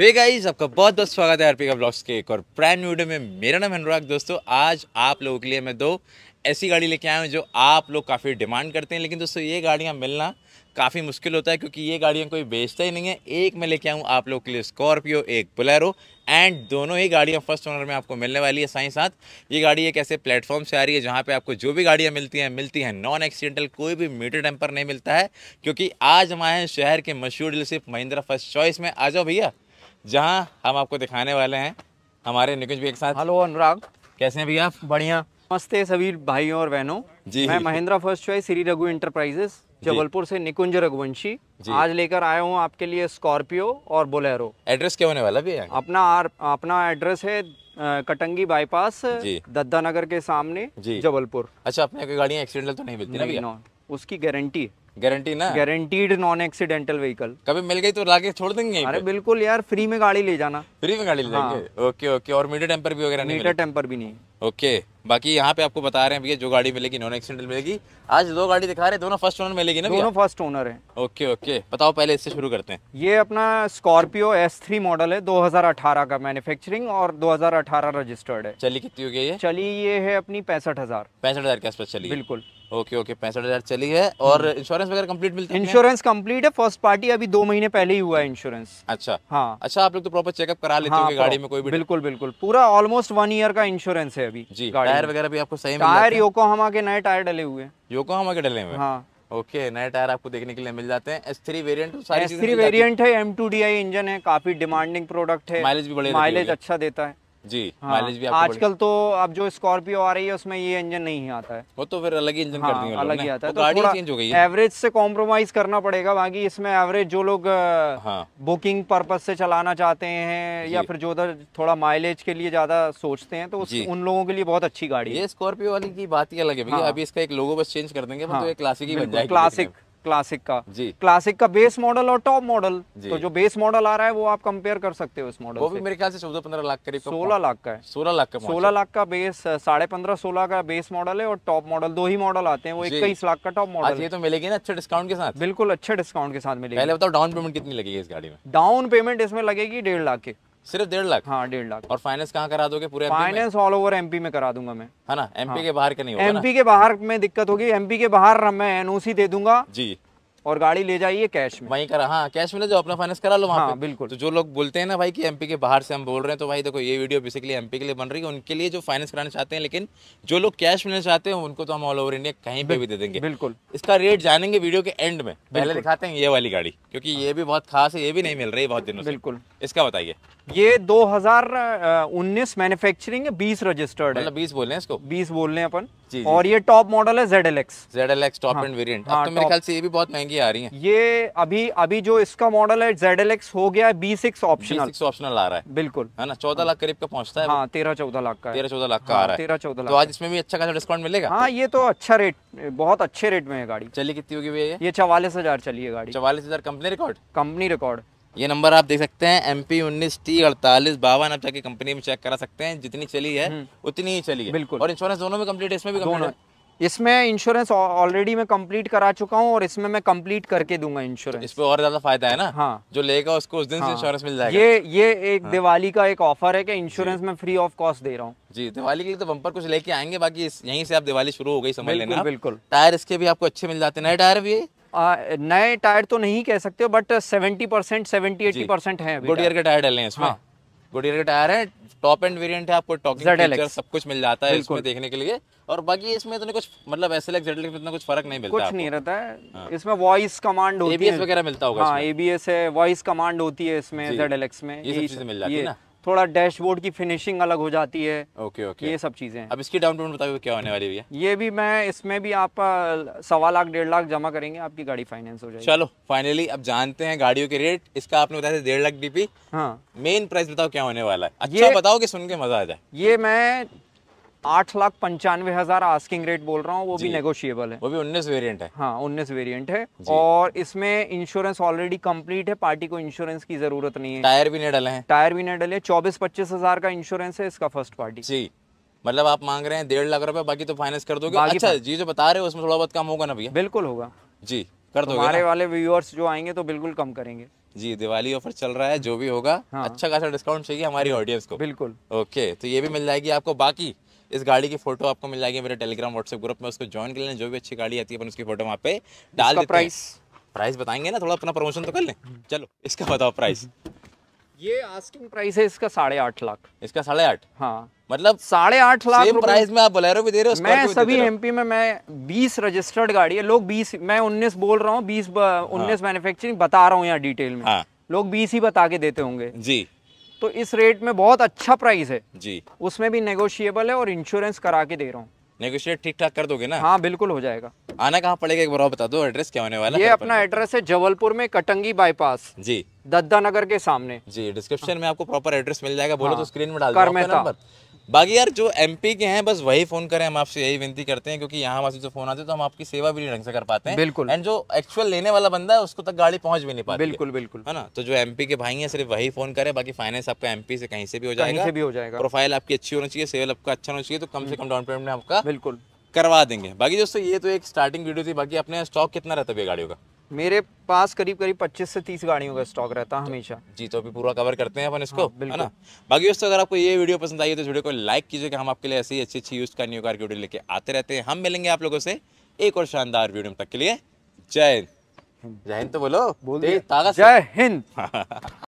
Hey guys आपका बहुत बहुत स्वागत है आरपी का ब्लॉग्स के एक और ब्रांड वीडियो में मेरा नाम अनुराग दोस्तों आज आप लोगों के लिए मैं दो ऐसी गाड़ी लेके आया हूँ जो आप लोग काफ़ी डिमांड करते हैं लेकिन दोस्तों ये गाड़ियाँ मिलना काफ़ी मुश्किल होता है क्योंकि ये गाड़ियाँ कोई बेचता ही नहीं है एक मैं लेके आऊँ आप लोग के लिए स्कॉर्पियो एक बुलेरो एंड दोनों ही गाड़ियाँ फर्स्ट ऑनर में आपको मिलने वाली है साथ ही साथ ये गाड़ी एक ऐसे प्लेटफॉर्म से आ रही है जहाँ पे आपको जो भी गाड़ियाँ मिलती हैं मिलती हैं नॉन एक्सीडेंटल कोई भी मीटर टेम्पर नहीं मिलता है क्योंकि आज हम आए हैं शहर के मशहूर डीलरशिप महिंद्रा फर्स्ट चॉइस में आ जाओ भैया जहाँ हम आपको दिखाने वाले हैं हमारे निकुंज भी एक साथ हेलो अनुराग कैसे हैं भैया बढ़िया नमस्ते सभी भाइयों और बहनों जी मैं Mahindra first choice Shri Raghu enterprises Jabalpur से निकुंज रघुवंशी आज लेकर आया हूँ आपके लिए स्कॉर्पियो और बोलेरो एड्रेस क्या होने वाला भैया अपना आर, अपना एड्रेस है कटंगी बाईपास दद्दा नगर के सामने जबलपुर अच्छा अपने गाड़ियाँ एक्सीडेंटल तो नहीं मिलती ना उसकी गारंटी गारंटी ना गारंटीड नॉन एक्सीडेंटल व्हीकल कभी मिल गई तो लाके छोड़ देंगे अरे बिल्कुल यार फ्री में गाड़ी ले जाना फ्री में गाड़ी ले जाएंगे ओके हाँ। ओके और मीटर टेम्पर भी वगैरह मीटर टेम्पर भी नहीं ओके बाकी यहाँ पे आपको बता रहे हैं भैया जो गाड़ी मिलेगी नॉन एक्सीडेंटल मिलेगी आज दो गाड़ी दिखा रहे हैं दोनों फर्स्ट ओनर मिलेगी ना दोनों फर्स्ट ओनर है ओके ओके बताओ पहले इससे शुरू करते हैं ये अपना स्कॉर्पियो एस थ्री मॉडल है 2018 का मैन्युफैक्चरिंग और 2018 रजिस्टर्ड है चली कितनी हो गई है चली ये है अपनी पैंसठ हजार पैंसठ हजार के आसपास चली बिल्कुल ओके ओके पैंसठ हज़ार चली है और इंश्योरेंस हम्म। वगैरह कंप्लीट मिलता है इंश्योरेंस कंप्लीट है फर्स्ट पार्टी अभी दो महीने पहले ही हुआ है इंश्योरेंस अच्छा हाँ अच्छा आप लोग तो प्रॉपर चेकअप करा लेते हाँ, गाड़ी में कोई भी बिल्कुल बिल्कुल पूरा ऑलमोस्ट वन ईयर का इंश्योरेंस है अभी जी टायर वगैरह भी आपको सही टायर योकोहामा के नए टायर डले हुए योकोहामा के डले हुए हाँ ओके okay, नए टायर आपको देखने के लिए मिल जाते हैं S three variant S three variant है M two D I engine है काफी डिमांडिंग प्रोडक्ट है माइलेज भी बड़े माइलेज अच्छा देता है जी हाँ, माइलेज भी आजकल तो अब जो स्कॉर्पियो आ रही है उसमें ये इंजन नहीं आता है वो तो फिर अलग ही इंजन हाँ, कर अलग ही आता है तो गाड़ी चेंज हो गई है एवरेज से कॉम्प्रोमाइज करना पड़ेगा बाकी इसमें एवरेज जो लोग हाँ, बुकिंग पर्पज से चलाना चाहते हैं या फिर जो उधर थोड़ा माइलेज के लिए ज्यादा सोचते हैं तो उन लोगों के लिए बहुत अच्छी गाड़ी है स्कॉर्पियो वाली की बात ही अलग है भैया हाँ। अभी इसका एक लोगो बस चेंज कर देंगे क्लासिक तो हाँ। ही बन जाएगी क्लासिक क्लासिक का जी क्लासिक का बेस मॉडल और टॉप मॉडल तो जो बेस मॉडल आ रहा है वो आप कंपेयर कर सकते हो इस मॉडल वो भी मेरे ख्याल से चौदह पंद्रह लाख करीब सोलह लाख का है सोलह लाख का सोलह लाख का बेस साढ़े पंद्रह सोलह का बेस मॉडल है और टॉप मॉडल दो ही मॉडल आते हैं वो इक्कीस लाख का टॉप मॉडल ये तो मिलेगी ना अच्छे डिस्काउंट के साथ बिल्कुल अच्छे डिस्काउंट के साथ मिलेगी पहले बताओ डाउन पेमेंट कितनी लगेगी इस गाड़ी में डाउन पेमेंट इसमें लगेगी डेढ़ लाख के सिर्फ डेढ़ लाख हाँ डेढ़ लाख और फाइनेंस कहाँ करा दोगे पूरे फाइनेंस ऑल ओवर एमपी में करा दूंगा मैं है ना एमपी हाँ। के बाहर के नहीं होगा एमपी के बाहर में दिक्कत होगी एमपी के बाहर मैं एनओसी दे दूंगा जी और गाड़ी ले जाइए कैश में वहीं करा हाँ कैश में जो अपना फाइनेंस करा लो वहाँ हाँ, बिल्कुल तो जो लोग बोलते हैं ना भाई कि एमपी के बाहर से हम बोल रहे हैं तो भाई देखो ये वीडियो बेसिकली एमपी के लिए बन रही है उनके लिए जो फाइनेंस कराना चाहते हैं लेकिन जो लोग कैश में चाहते हैं उनको तो हम ऑल ओवर इंडिया कहीं पे भी दे देंगे बिल्कुल इसका रेट जानेंगे वीडियो के एंड में पहले दिखाते हैं ये वाली गाड़ी क्योंकि ये भी बहुत खास है ये भी नहीं मिल रही बहुत दिनों बिल्कुल इसका बताइए ये 2019 मैन्युफैक्चरिंग है 20 रजिस्टर्ड है मतलब 20 बोल रहे हैं इसको 20 बोल रहे हैं अपन और ये टॉप मॉडल है ZLX ZLX top end variant अब हाँ, तो मेरे ख्याल से ये भी बहुत महंगी की आ रही है ये अभी अभी जो इसका मॉडल है जेड एल एक्स हो गया बी सिक्स ऑप्शनल ऑप्शनल आ रहा है बिल्कुल है ना चौदह लाख करीब का पहुंचता है हाँ, तेरह चौदह लाख का तेरह चौदह लाख का हाँ, आ रहा है तेरह चौदह तो आज इसमें भी अच्छा खासा डिस्काउंट मिलेगा हाँ ये तो अच्छा रेट बहुत अच्छे रेट में है गाड़ी चली कितनी होगी भैया ये चवालीस हजार चली है गाड़ी चवालीस हजार कंपनी रिकॉर्ड कंपनी रिकॉर्ड ये नंबर आप देख सकते हैं एम पी उन्नीस टी अड़तालीस बावन आप जाके कंपनी में चेक करा सकते हैं जितनी चली है हम्म। उतनी ही चली है बिल्कुल और इंश्योरेंस दोनों में कंप्लीट है इसमें भी कंप्लीट है इसमें इंश्योरेंस ऑलरेडी मैं कंप्लीट करा चुका हूँ और इसमें मैं कंप्लीट करके दूंगा इंश्योरेंस इसमें और ज्यादा फायदा है ना हाँ जो लेगा उसको उस दिन हाँ। से इंश्योरेंस मिल जाएगा ये ये एक हाँ। दिवाली का एक ऑफर है कि इंश्योरेंस मैं फ्री ऑफ कॉस्ट दे रहा हूँ जी दिवाली के लिए तो बम्पर कुछ लेके आएंगे बाकी यहीं से आप दिवाली शुरू हो गई समझ लेना बिल्कुल टायर इसके भी आपको अच्छे मिल जाते हैं नए टायर भी नए टायर तो नहीं कह सकते but seventy percent seventy eighty percent है गुड ईयर के टायर डाले हैं इसमें हाँ। गुडियर के टायर है टॉप एंड वेरिएंट है आपको सब कुछ मिल जाता है इसमें देखने के लिए और बाकी इसमें इतने कुछ मतलब एस एल एक्स में इतना कुछ फर्क नहीं मिलता कुछ नहीं रहता है हाँ। इसमें वॉइस कमांड होती है वगैरह मिलता होगा हाँ एबीएस है वॉइस कमांड होती है इसमें जेड एल एक्स में ये मिल जाती है थोड़ा डैशबोर्ड की फिनिशिंग अलग हो जाती है ओके ओके ये सब चीज़ें अब इसकी डाउन पेमेंट बताओ क्या होने वाली है ये भी मैं इसमें भी आप सवा लाख डेढ़ लाख जमा करेंगे आपकी गाड़ी फाइनेंस हो जाएगी चलो फाइनली अब जानते हैं गाड़ियों के रेट इसका आपने बताया डेढ़ लाख डीपी हाँ मेन प्राइस बताओ क्या होने वाला है अच्छा बताओ कि सुन के मजा आ जाए ये मैं आठ लाख पंचानवे हज़ार आस्किंग रेट बोल रहा हूँ वो भी नेगोशिएबल है वो भी उन्नीस वेरिएंट है हाँ उन्नीस वेरिएंट है और इसमें इंश्योरेंस ऑलरेडी कंप्लीट है पार्टी को इंश्योरेंस की जरूरत नहीं है टायर भी नहीं डले हैं टायर भी नहीं डले चौबीस पच्चीस हज़ार का इंश्योरेंस है इसका फर्स्ट पार्टी जी मतलब आप मांग रहे हैं डेढ़ लाख रुपए बाकी तो फाइनेंस कर दोगे अच्छा जी जो बता रहे हो उसमें थोड़ा बहुत कम होगा ना भैया बिल्कुल होगा जी कर दो हमारे वाले व्यूअर्स जो आएंगे तो बिल्कुल कम करेंगे जी दिवाली ऑफर चल रहा है जो भी होगा हाँ। अच्छा खासा डिस्काउंट चाहिए हमारी ऑडियंस को बिल्कुल ओके तो ये भी मिल जाएगी आपको बाकी इस गाड़ी की फोटो आपको मिल जाएगी मेरे टेलीग्राम व्हाट्सएप ग्रुप में उसको ज्वाइन कर लेना जो भी अच्छी गाड़ी आती है अपन उसकी फोटो वहाँ पे डाल प्राइस प्राइस बताएंगे ना थोड़ा अपना प्रमोशन तो कर लें चलो इसका बताओ प्राइस ये आस्किंग प्राइस है इसका साढ़े आठ लाख इसका साढ़े आठ हाँ मतलब साढ़े आठ लाख प्राइस में आप बोलेरो भी दे रहे हो मैं सभी एमपी में मैं बीस रजिस्टर्ड गाड़ी है लोग बीस मैं उन्नीस बोल रहा हूँ बीस हाँ। उन्नीस मैन्युफैक्चरिंग बता रहा हूँ यहाँ डिटेल में हाँ। लोग बीस ही बता के देते होंगे जी तो इस रेट में बहुत अच्छा प्राइस है जी उसमें भी नेगोशिएबल है और इंश्योरेंस करा के दे रहा हूँ नेगोशिएट ठीक ठाक कर दोगे ना हाँ बिल्कुल हो जाएगा आना कहाँ पड़ेगा एक बार बता दो एड्रेस क्या होने वाला ये अपना एड्रेस है जबलपुर में कटंगी बाईपास जी दद्दा नगर के सामने जी डिस्क्रिप्शन में आपको प्रॉपर एड्रेस मिल जाएगा बोलो हाँ। तो स्क्रीन में डाल दो नंबर बाकी यार जो एम के हैं बस वही फ़ोन करें हम आपसे यही विनती करते हैं क्योंकि यहाँ वासी जो फ़ोन आते हैं तो हम आपकी सेवा भी नहीं ढंग से कर पाते हैं बिल्कुल एंड जो एक्चुअल लेने वाला बंदा है उसको तक गाड़ी पहुंच भी नहीं पाती बिल्कुल बिल्कुल है ना तो जो एमपी के भाई हैं सिर्फ वही फ़ोन करें बाकी फाइनेंस आपका एम से कहीं से भी हो जाएगा से भी हो जाएगा प्रोफाइल आपकी अच्छी होनी चाहिए सेवल आपका अच्छा होना चाहिए तो कम से हम्म। कम डाउन पेमेंट आपका बिल्कुल करवा देंगे बाकी दोस्तों ये तो एक स्टार्टिंग वीडियो थी बाकी अपने स्टॉक कितना रहता है गाड़ियों का मेरे पास करीब करीब 25 से 30 गाड़ियों का स्टॉक रहता है हमेशा जी तो अभी पूरा कवर करते हैं अपन इसको हाँ, है हाँ, ना बाकी दोस्तों अगर आपको ये वीडियो पसंद आई है तो वीडियो को लाइक कि हम आपके लिए ऐसी अच्छी अच्छी यूज का न्यू कार की वीडियो लेके आते रहते हैं हम मिलेंगे आप लोगों से एक और शानदार वीडियो तक के लिए जय हिंद जय हिंद तो बोलो बोल जय हिंद